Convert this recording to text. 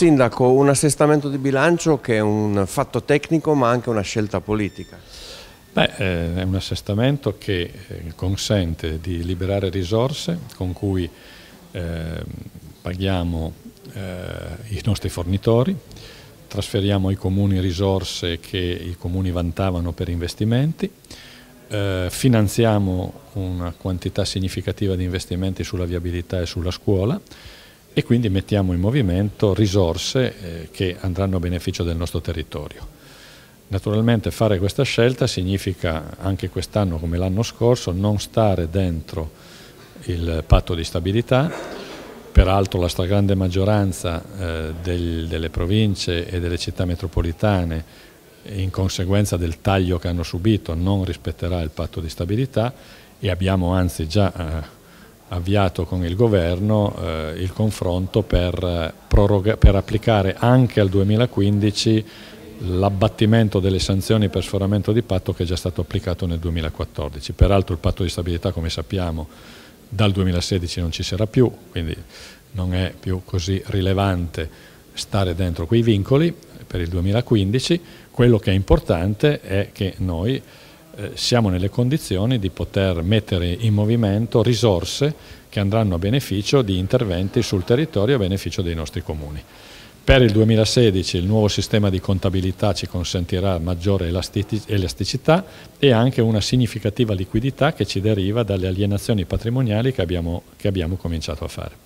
Sindaco, un assestamento di bilancio che è un fatto tecnico ma anche una scelta politica. Beh, eh, è un assestamento che eh, consente di liberare risorse con cui eh, paghiamo eh, i nostri fornitori, trasferiamo ai comuni risorse che i comuni vantavano per investimenti, eh, finanziamo una quantità significativa di investimenti sulla viabilità e sulla scuola, e quindi mettiamo in movimento risorse eh, che andranno a beneficio del nostro territorio. Naturalmente fare questa scelta significa anche quest'anno come l'anno scorso non stare dentro il patto di stabilità, peraltro la stragrande maggioranza eh, del, delle province e delle città metropolitane in conseguenza del taglio che hanno subito non rispetterà il patto di stabilità e abbiamo anzi già eh, avviato con il governo eh, il confronto per, eh, proroga, per applicare anche al 2015 l'abbattimento delle sanzioni per sforamento di patto che è già stato applicato nel 2014. Peraltro il patto di stabilità, come sappiamo, dal 2016 non ci sarà più, quindi non è più così rilevante stare dentro quei vincoli per il 2015. Quello che è importante è che noi eh, siamo nelle condizioni di poter mettere in movimento risorse che andranno a beneficio di interventi sul territorio a beneficio dei nostri comuni. Per il 2016 il nuovo sistema di contabilità ci consentirà maggiore elasticità e anche una significativa liquidità che ci deriva dalle alienazioni patrimoniali che abbiamo, che abbiamo cominciato a fare.